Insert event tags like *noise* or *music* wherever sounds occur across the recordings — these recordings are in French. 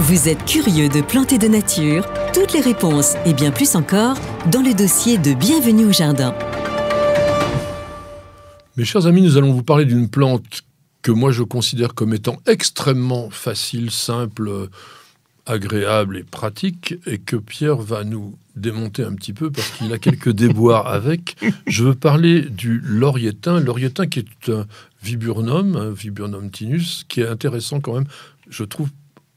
Vous êtes curieux de planter de nature Toutes les réponses, et bien plus encore, dans le dossier de Bienvenue au Jardin. Mes chers amis, nous allons vous parler d'une plante que moi je considère comme étant extrêmement facile, simple, agréable et pratique, et que Pierre va nous démonter un petit peu parce qu'il a quelques *laughs* déboires avec. Je veux parler du laurietin. Laurietin qui est un viburnum, un viburnum tinus, qui est intéressant quand même, je trouve,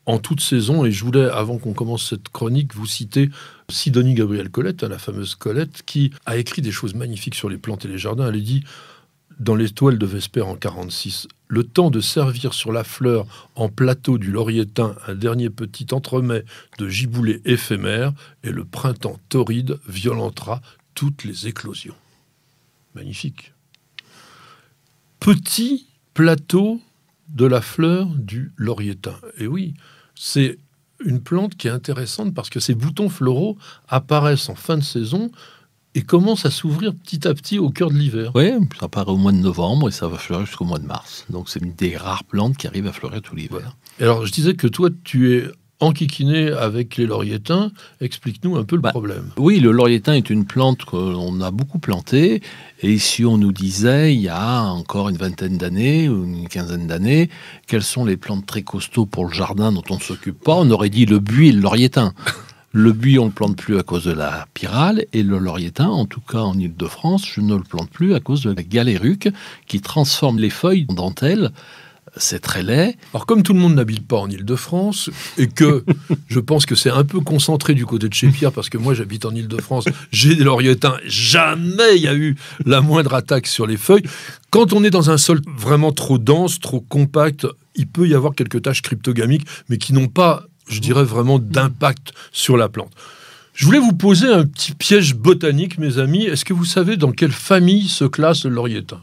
en toute saison. Et je voulais, avant qu'on commence cette chronique, vous citer Sidonie Gabrielle Colette, la fameuse Colette, qui a écrit des choses magnifiques sur les plantes et les jardins. Elle dit dans l'étoile de Vesper en 46, le temps de servir sur la fleur en plateau du laurietin un dernier petit entremets de giboulées éphémères, et le printemps torride violentera toutes les éclosions. Magnifique. Petit plateau de la fleur du laurietin. Eh oui, c'est une plante qui est intéressante parce que ses boutons floraux apparaissent en fin de saison et commencent à s'ouvrir petit à petit au cœur de l'hiver. Oui, ça apparaît au mois de novembre et ça va fleurir jusqu'au mois de mars. Donc c'est une des rares plantes qui arrive à fleurir tout l'hiver. Alors je disais que toi, tu es enquiquiner avec les lauriétains. Explique-nous un peu le bah, problème. Oui, le lauriétain est une plante qu'on a beaucoup plantée. Et si on nous disait, il y a encore une vingtaine d'années ou une quinzaine d'années, quelles sont les plantes très costauds pour le jardin dont on ne s'occupe pas, on aurait dit le buis et le lauriétain. *laughs* Le buis, on ne le plante plus à cause de la pyrale, et le lauriétain, en tout cas en Ile-de-France, je ne le plante plus à cause de la galéruque qui transforme les feuilles en dentelles c'est très laid. Alors, comme tout le monde n'habite pas en Ile-de-France, et que *laughs* je pense que c'est un peu concentré du côté de chez Pierre, parce que moi j'habite en Ile-de-France, j'ai des lorietins. jamais il y a eu la moindre attaque sur les feuilles. Quand on est dans un sol vraiment trop dense, trop compact, il peut y avoir quelques tâches cryptogamiques, mais qui n'ont pas, je dirais, vraiment d'impact sur la plante. Je voulais vous poser un petit piège botanique, mes amis. Est-ce que vous savez dans quelle famille se classe le lorietin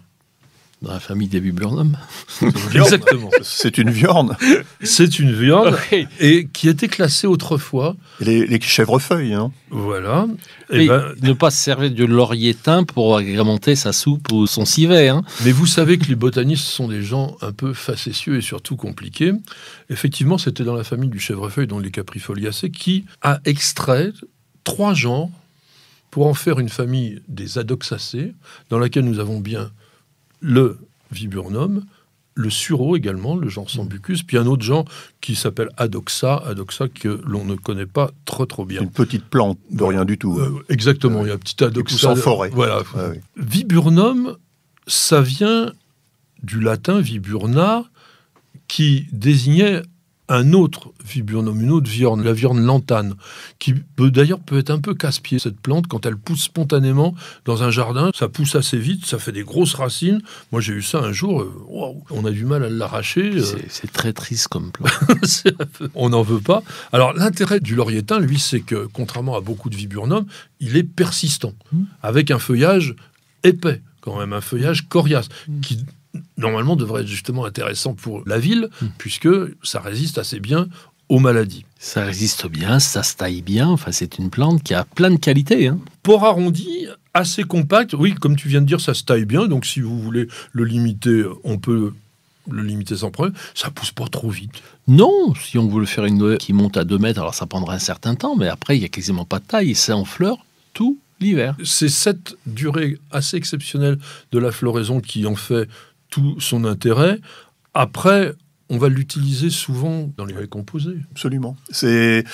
dans la famille des Burnham. *laughs* Exactement. C'est une viorne C'est une viorne et qui était classée autrefois. Les, chèvrefeuilles, hein. Voilà. Et eh ben- Ne pas se servir de laurier teint pour agrémenter sa soupe ou son civet. Hein. Mais vous savez que les botanistes sont des gens un peu facétieux et surtout compliqués. Effectivement, c'était dans la famille du chèvrefeuille, dont les caprifoliacées, qui a extrait trois genres pour en faire une famille des adoxacées, dans laquelle nous avons bien le viburnum, le sureau également, le genre sambucus, mm. puis un autre genre qui s'appelle adoxa, adoxa que l'on ne connaît pas trop trop bien. Une petite plante de rien du tout. Hein. Euh, exactement, il y a un petit adoxa. Sans forêt. Voilà. Ah viburnum, ça vient du latin viburna, qui désignait un autre viburnum, une autre viorne, la viorne lantane, qui peut d'ailleurs peut être un peu casse-pied. Cette plante, quand elle pousse spontanément dans un jardin, ça pousse assez vite, ça fait des grosses racines. Moi, j'ai eu ça un jour, euh, on a du mal à l'arracher. Euh. C'est très triste comme plante. *laughs* on n'en veut pas. Alors, l'intérêt du lauriétain, lui, c'est que, contrairement à beaucoup de viburnums, il est persistant, mmh. avec un feuillage épais quand même un feuillage coriace, mmh. qui normalement devrait être justement intéressant pour la ville, hmm. puisque ça résiste assez bien aux maladies. Ça résiste bien, ça se taille bien, enfin c'est une plante qui a plein de qualités. Hein. Port arrondi, assez compact, oui, comme tu viens de dire, ça se taille bien, donc si vous voulez le limiter, on peut le limiter sans problème, ça pousse pas trop vite. Non, si on voulait faire une qui monte à 2 mètres, alors ça prendra un certain temps, mais après, il n'y a quasiment pas de taille, ça c'est en fleurs tout l'hiver. C'est cette durée assez exceptionnelle de la floraison qui en fait son intérêt. Après, on va l'utiliser souvent dans les récomposés. Absolument. C'est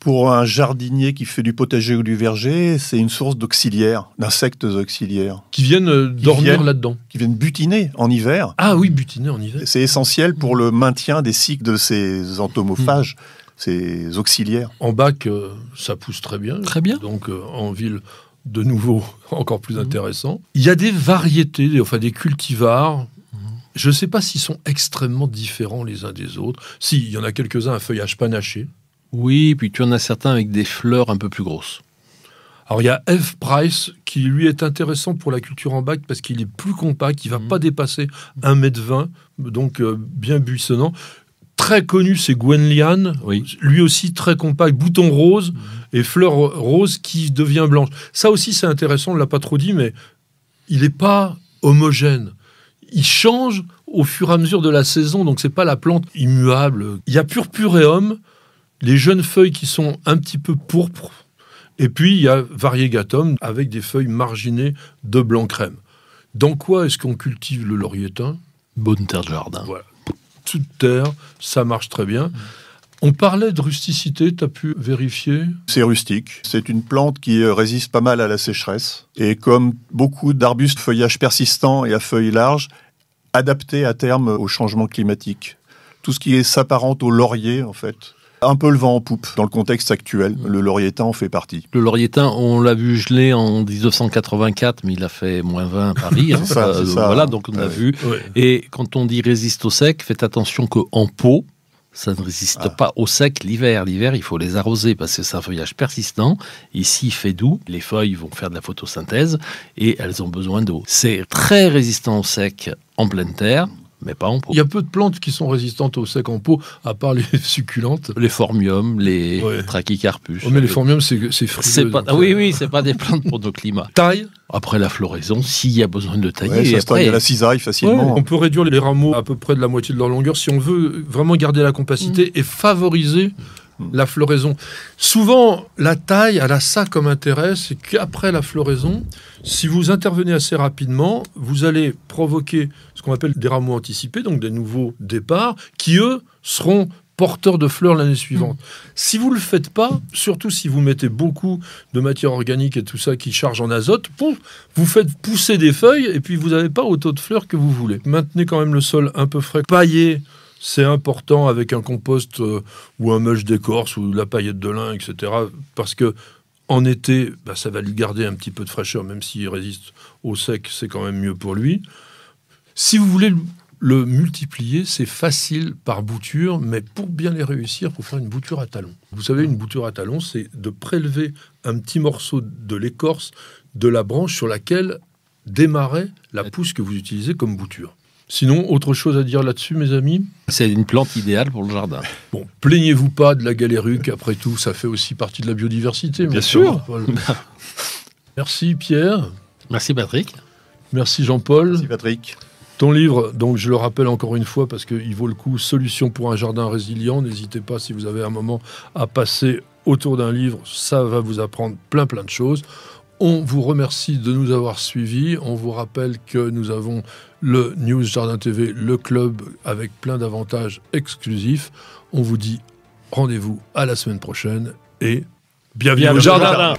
pour un jardinier qui fait du potager ou du verger, c'est une source d'auxiliaires, d'insectes auxiliaires. Qui viennent euh, dormir là-dedans. Qui viennent butiner en hiver. Ah oui, butiner en hiver. C'est essentiel pour le maintien des cycles de ces entomophages. Mm. Ces auxiliaires. En bac, euh, ça pousse très bien. Très bien. Donc euh, en ville, de nouveau, *laughs* encore plus mm. intéressant. Il y a des variétés, enfin des cultivars je ne sais pas s'ils sont extrêmement différents les uns des autres. Si, il y en a quelques-uns à feuillage panaché. Oui, puis tu en as certains avec des fleurs un peu plus grosses. Alors il y a F. Price qui lui est intéressant pour la culture en bac parce qu'il est plus compact, il va mhm. pas dépasser 1m20, donc euh, bien buissonnant. Très connu, c'est Gwenlian oui. lui aussi très compact, bouton rose mhm. et fleur rose qui devient blanche. Ça aussi c'est intéressant, on ne l'a pas trop dit, mais il n'est pas homogène il change au fur et à mesure de la saison, donc c'est pas la plante immuable. Il y a purpureum, les jeunes feuilles qui sont un petit peu pourpres, et puis il y a variegatum avec des feuilles marginées de blanc crème. Dans quoi est-ce qu'on cultive le lauriétain Bonne terre de jardin. Voilà. Toute terre, ça marche très bien. On parlait de rusticité, tu as pu vérifier C'est rustique. C'est une plante qui euh, résiste pas mal à la sécheresse. Et comme beaucoup d'arbustes feuillage persistant et à feuilles larges, adapté à terme au changement climatique. Tout ce qui est s'apparente au laurier, en fait. Un peu le vent en poupe dans le contexte actuel. Mm. Le laurietin en fait partie. Le laurietin, on l'a vu gelé en 1984, mais il a fait moins 20 à Paris. Hein. *laughs* Euh, voilà, donc on a vu. Et quand on dit résiste au sec, faites attention qu'en pot, ça ne résiste ah. pas au sec l'hiver. L'hiver, il faut les arroser parce que c'est un feuillage persistant. Ici, il fait doux, les feuilles vont faire de la photosynthèse et elles ont besoin d'eau. C'est très résistant au sec en pleine terre, mais pas en pot. Il y a peu de plantes qui sont résistantes au sec en pot, à part les *laughs* succulentes. Les formiums, les ouais. trachycarpus. Oh, mais les formiums, c'est frileux. Pas, ah oui, euh, oui, c'est pas des *laughs* plantes pour nos climats. Taille après la floraison, s'il y a besoin de tailler. ça et se après... la cisaille facilement. on peut réduire les rameaux à peu près de la moitié de leur longueur si on veut vraiment garder la compacité mm. et favoriser la floraison. Souvent, la taille, elle a ça comme intérêt, c'est qu'après la floraison, si vous intervenez assez rapidement, vous allez provoquer ce qu'on appelle des rameaux anticipés, donc des nouveaux départs, qui eux seront porteurs de fleurs l'année suivante. Mm. Si vous ne le faites pas, surtout si vous mettez beaucoup de matière organique et tout ça qui charge en azote, vous faites pousser des feuilles et puis vous n'avez pas autant de fleurs que vous voulez. Maintenez quand même le sol un peu frais, paillé c'est important avec un compost euh, ou un mulch d'écorce ou de la paillette de lin, etc. Parce que en été, bah, ça va lui garder un petit peu de fraîcheur, même s'il résiste au sec, c'est quand même mieux pour lui. Si vous voulez le multiplier, c'est facile par bouture, mais pour bien les réussir, il faut faire une bouture à talons. Vous savez, une bouture à talons, c'est de prélever un petit morceau de l'écorce de la branche sur laquelle démarrait la pousse que vous utilisez comme bouture. Sinon, autre chose à dire là-dessus, mes amis C'est une plante idéale pour le jardin. Bon, plaignez-vous pas de la galéruque, après tout, ça fait aussi partie de la biodiversité. Bien sûr Merci Pierre. Merci Patrick. Merci Jean-Paul. Merci Patrick. Ton livre, donc je le rappelle encore une fois parce qu'il vaut le coup, solution pour un jardin résilient. N'hésitez pas si vous avez un moment à passer autour d'un livre, ça va vous apprendre plein plein de choses. On vous remercie de nous avoir suivis. On vous rappelle que nous avons le News Jardin TV, le club avec plein d'avantages exclusifs. On vous dit rendez-vous à la semaine prochaine et bienvenue, au jardin.